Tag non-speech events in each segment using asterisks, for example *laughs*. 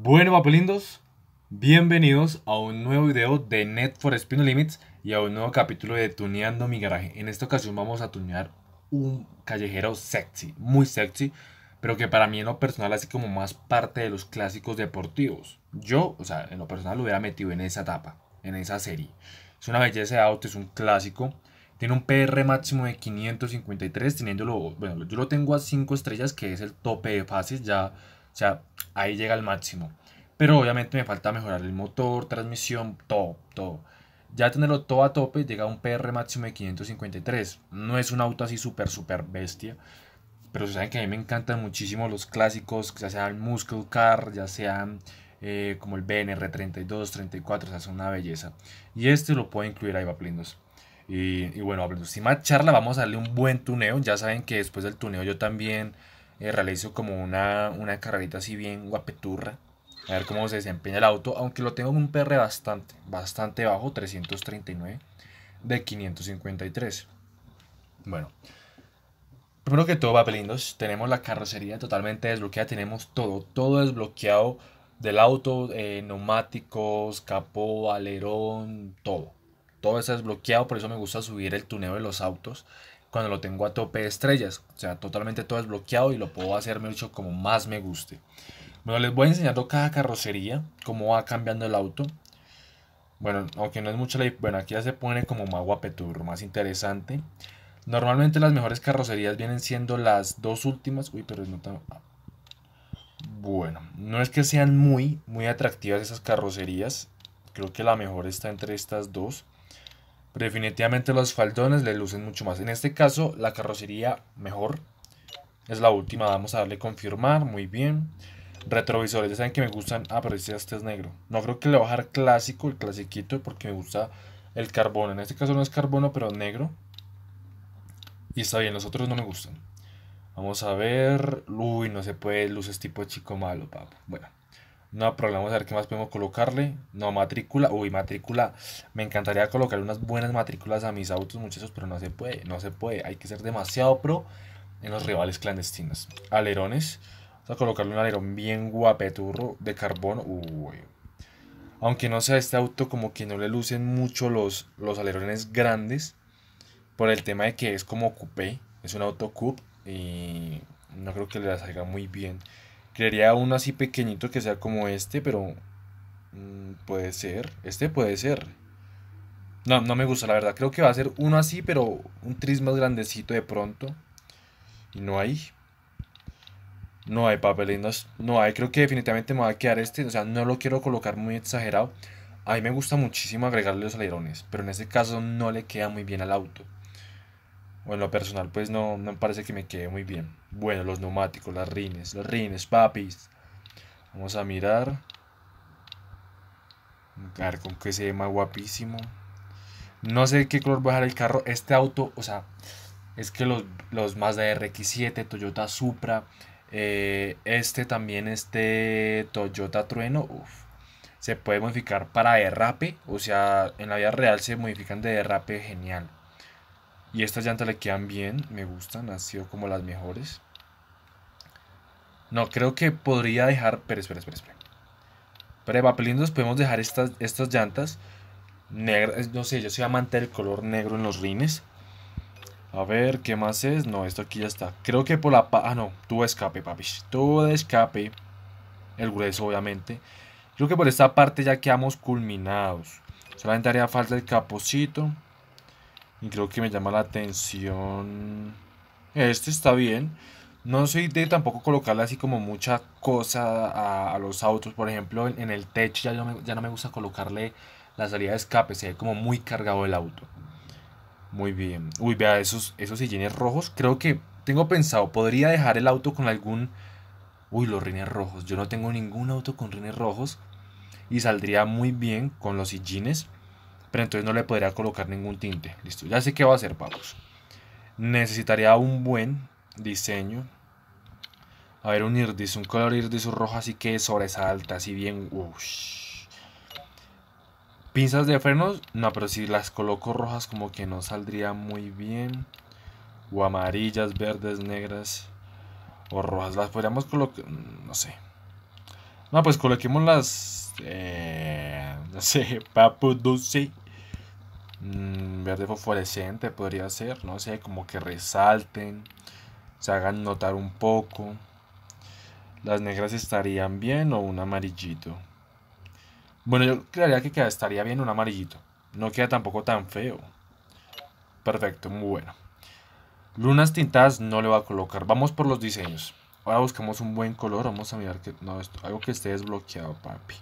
Bueno, papelindos, bienvenidos a un nuevo video de Net for Spin Limits y a un nuevo capítulo de Tuneando mi garaje. En esta ocasión vamos a tunear un callejero sexy, muy sexy, pero que para mí en lo personal así como más parte de los clásicos deportivos. Yo, o sea, en lo personal lo hubiera metido en esa etapa, en esa serie. Es una belleza de auto, es un clásico. Tiene un PR máximo de 553, teniéndolo, bueno, yo lo tengo a 5 estrellas, que es el tope de fases, ya o sea, ahí llega al máximo. Pero obviamente me falta mejorar el motor, transmisión, todo, todo. Ya tenerlo todo a tope, llega a un PR máximo de 553. No es un auto así súper, súper bestia. Pero saben que a mí me encantan muchísimo los clásicos, ya sean Muscle Car, ya sean eh, como el BNR 32, 34, o sea, es una belleza. Y este lo puedo incluir ahí, va Y, y bueno, sin más charla, vamos a darle un buen tuneo. Ya saben que después del tuneo yo también eh, realizo como una, una carrerita así bien guapeturra. A ver cómo se desempeña el auto, aunque lo tengo en un PR bastante, bastante bajo, 339 de 553. Bueno, primero que todo, va papelindos, tenemos la carrocería totalmente desbloqueada, tenemos todo, todo desbloqueado del auto, eh, neumáticos, capó, alerón, todo. Todo está desbloqueado, por eso me gusta subir el tuneo de los autos cuando lo tengo a tope de estrellas. O sea, totalmente todo es bloqueado y lo puedo hacer mucho como más me guste. Bueno, les voy enseñando cada carrocería, cómo va cambiando el auto. Bueno, aunque no es mucho la... Bueno, aquí ya se pone como más guapeturro, más interesante. Normalmente las mejores carrocerías vienen siendo las dos últimas. Uy, pero no tan... Ah. Bueno, no es que sean muy, muy atractivas esas carrocerías. Creo que la mejor está entre estas dos definitivamente los faldones le lucen mucho más. En este caso, la carrocería mejor. Es la última, vamos a darle confirmar, muy bien. Retrovisores, ya saben que me gustan. Ah, pero este, este es negro. No creo que le voy a dejar clásico, el clasiquito, porque me gusta el carbono. En este caso no es carbono, pero negro. Y está bien, los otros no me gustan. Vamos a ver. Uy, no se puede luces tipo chico malo, papá. Bueno. No, vamos a ver qué más podemos colocarle. No, matrícula. Uy, matrícula. Me encantaría colocar unas buenas matrículas a mis autos, muchachos, pero no se puede. No se puede. Hay que ser demasiado pro en los rivales clandestinos. Alerones. Vamos a colocarle un alerón bien guapeturro de carbono. Uy. Aunque no sea este auto como que no le lucen mucho los, los alerones grandes. Por el tema de que es como coupé. Es un auto coup Y no creo que le salga muy bien. Crearía uno así pequeñito que sea como este, pero... Mm, puede ser. Este puede ser. No, no me gusta, la verdad. Creo que va a ser uno así, pero un tris más grandecito de pronto. Y no hay. No hay papelinos. No hay. Creo que definitivamente me va a quedar este. O sea, no lo quiero colocar muy exagerado. A mí me gusta muchísimo agregarle los alerones. Pero en este caso no le queda muy bien al auto. Bueno, lo personal, pues no, me parece que me quede muy bien. Bueno, los neumáticos, las rines, los rines, papis. Vamos a mirar. A ver con qué se llama guapísimo. No sé qué color voy a dejar el carro. Este auto, o sea, es que los, los Mazda RX7, Toyota Supra, eh, este también, este Toyota Trueno, se puede modificar para derrape. O sea, en la vida real se modifican de derrape genial. Y estas llantas le quedan bien, me gustan, han sido como las mejores. No, creo que podría dejar... Pero espera, espera, espera. Pero podemos dejar estas, estas llantas negras. No sé, yo soy amante el color negro en los rines. A ver, ¿qué más es? No, esto aquí ya está. Creo que por la... Ah, no, tuvo escape, papi. todo escape. El grueso, obviamente. Creo que por esta parte ya quedamos culminados. Solamente haría falta el capocito. Y creo que me llama la atención. Este está bien. No soy de tampoco colocarle así como mucha cosa a, los autos. Por ejemplo, en, el techo ya no, me, ya no me gusta colocarle la salida de escape. Se ve como muy cargado el auto. Muy bien. Uy, vea, esos, esos sillines rojos. Creo que tengo pensado, podría dejar el auto con algún... Uy, los rines rojos. Yo no tengo ningún auto con rines rojos. Y saldría muy bien con los sillines. Pero entonces no le podría colocar ningún tinte. Listo, ya sé qué va a hacer, vamos. Necesitaría un buen diseño. A ver, un irdis, un color irdis rojo así que sobresalta, así bien... uff Pinzas de frenos, no, pero si las coloco rojas como que no saldría muy bien. O amarillas, verdes, negras o rojas. Las podríamos colocar, no sé. No, pues coloquemos las. Eh, *laughs* no sé, papu dulce, mm, verde fosforescente podría ser, no sé, como que resalten, se hagan notar un poco. Las negras estarían bien o un amarillito. Bueno, yo creería que estaría bien un amarillito. No queda tampoco tan feo. Perfecto, muy bueno. Lunas tintadas no le va a colocar. Vamos por los diseños. Ahora buscamos un buen color. Vamos a mirar que no, esto, algo que esté desbloqueado, papi.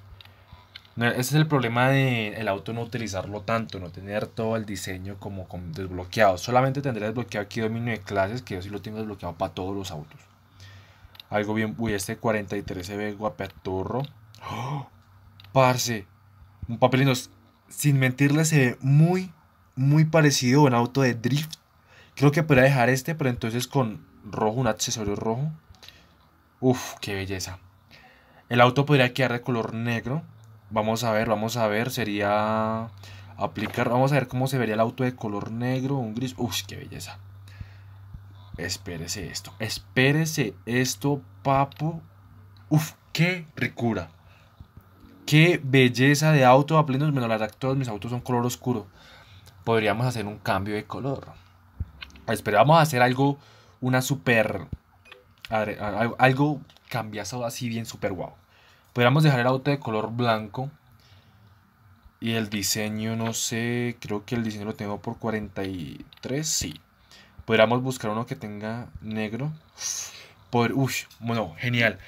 ese es el problema De el auto no utilizarlo tanto, no tener todo el diseño como desbloqueado. Solamente tendré desbloqueado aquí dominio de clases, que yo sí lo tengo desbloqueado para todos los autos. Algo bien, uy, este 43 se ve guapeturro. Parce, un papelino, sin mentirle, se ve muy, muy parecido a un auto de drift. Creo que podría dejar este, pero entonces con rojo, un accesorio rojo. Uf, qué belleza. El auto podría quedar de color negro. Vamos a ver, vamos a ver. Sería aplicar. Vamos a ver cómo se vería el auto de color negro, un gris. Uf, qué belleza. Espérese esto. Espérese esto, papu. Uf, qué ricura. Qué belleza de auto a plenos. lo mis autos son color oscuro. Podríamos hacer un cambio de color. Esperamos hacer algo, una super algo cambiazo así bien super guau. Wow. Podríamos dejar el auto de color blanco. Y el diseño, no sé, creo que el diseño lo tengo por 43, sí. Podríamos buscar uno que tenga negro. por uy, bueno, genial.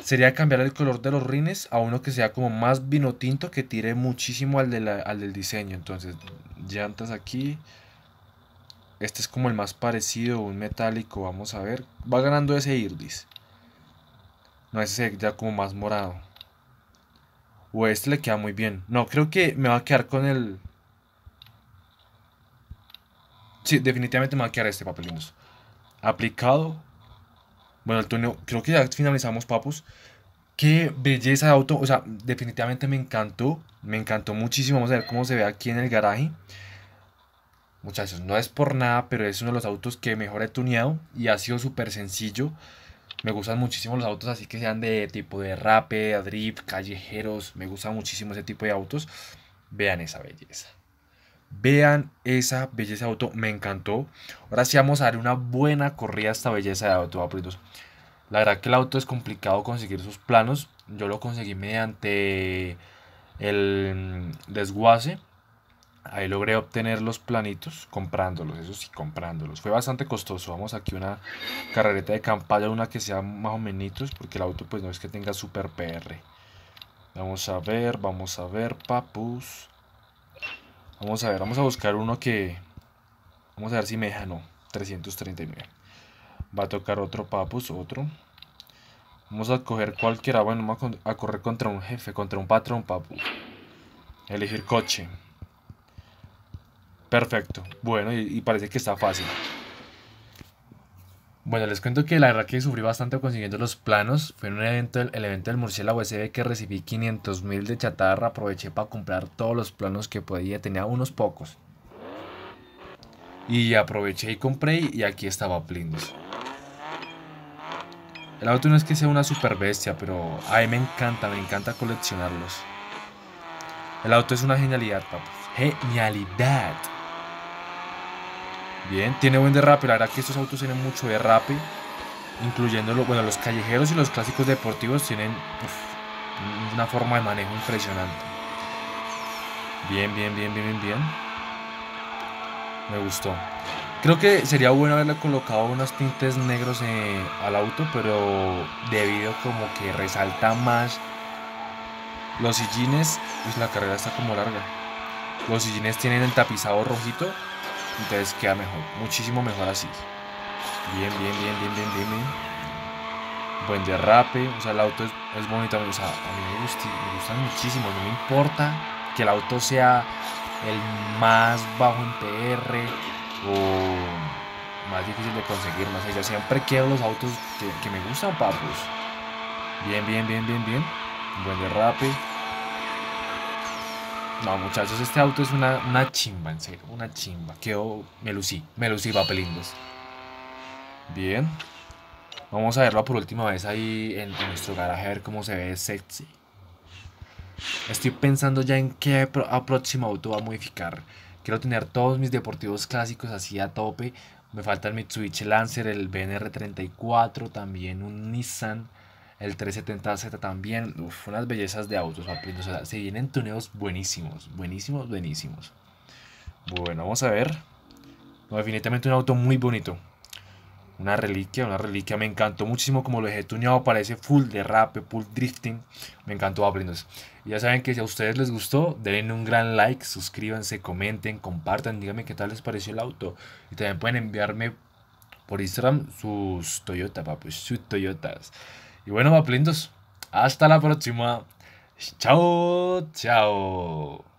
Sería cambiar el color de los rines a uno que sea como más vino tinto que tire muchísimo al, al del diseño. Entonces, llantas aquí. Este es como el más parecido, un metálico, vamos a ver. Va ganando ese Irdis. No, ese ya como más morado. O este le queda muy bien. No, creo que me va a quedar con el... Sí, definitivamente me va a quedar este papel. Aplicado. Bueno, el Antonio, creo que ya finalizamos, papus. Qué belleza de auto. O sea, definitivamente me encantó. Me encantó muchísimo. Vamos a ver cómo se ve aquí en el garaje. Muchachos, no es por nada, pero es uno de los autos que mejor he tuneado y ha sido súper sencillo. Me gustan muchísimo los autos así que sean de tipo de rape, drift, callejeros. Me gusta muchísimo ese tipo de autos. Vean esa belleza. Vean esa belleza de auto, me encantó. Ahora sí vamos a dar una buena corrida a esta belleza de auto, La verdad que el auto es complicado conseguir sus planos. Yo lo conseguí mediante el desguace Ahí logré obtener los planitos comprándolos, eso sí, comprándolos. Fue bastante costoso. Vamos aquí una carrereta de campaña, una que sea más o menos, porque el auto pues no es que tenga super PR. Vamos a ver, vamos a ver, papus. Vamos a ver, vamos a buscar uno que... Vamos a ver si me deja, no, 339. Va a tocar otro papus, otro. Vamos a coger cualquiera, bueno, vamos a correr contra un jefe, contra un patrón, papus. Elegir coche. Perfecto. Bueno, y, parece que está fácil. Bueno, les cuento que la verdad que sufrí bastante consiguiendo los planos. Fue en un evento, el evento del Murciélago USB que recibí 500 mil de chatarra. Aproveché para comprar todos los planos que podía. Tenía unos pocos. Y aproveché y compré y aquí estaba Blindos El auto no es que sea una super bestia, pero a mí me encanta, me encanta coleccionarlos. El auto es una genialidad, papá. Genialidad. Bien, tiene buen derrape. La verdad que estos autos tienen mucho derrape. Incluyendo bueno, los callejeros y los clásicos deportivos tienen una forma de manejo impresionante. Bien, bien, bien, bien, bien, bien. Me gustó. Creo que sería bueno haberle colocado unos tintes negros eh, al auto, pero debido como que resalta más los sillines, pues la carrera está como larga. Los sillines tienen el tapizado rojito entonces queda mejor, muchísimo mejor así. Bien, bien, bien, bien, bien, bien. bien. Buen derrape, o sea, el auto es, bonito, a mí me, gusta, me muchísimo, no me importa que el auto sea el más bajo en PR o más difícil de conseguir, más allá siempre quiero los autos que, me gustan, papus. Bien, bien, bien, bien, bien. Buen derrape. No, muchachos, este auto es una, chimba, en serio, una chimba. Quedó, me lucí, me lucí, papelindos. Bien. Vamos a verlo por última vez ahí en, nuestro garaje, a ver cómo se ve sexy. Estoy pensando ya en qué próximo auto va a modificar. Quiero tener todos mis deportivos clásicos así a tope. Me faltan el Mitsubishi Lancer, el BNR34, también un Nissan. El 370Z también. Uf, unas bellezas de autos, se vienen tuneos buenísimos. Buenísimos, buenísimos. Bueno, vamos a ver. definitivamente un auto muy bonito. Una reliquia, una reliquia. Me encantó muchísimo como lo dejé tuneado Parece ese full derrape, full drifting. Me encantó Ya saben que si a ustedes les gustó, denle un gran like, suscríbanse, comenten, compartan, díganme qué tal les pareció el auto. Y también pueden enviarme por Instagram sus Toyota, papi, sus Toyotas. Y bueno, Maplindos, hasta la próxima. Chao, chao.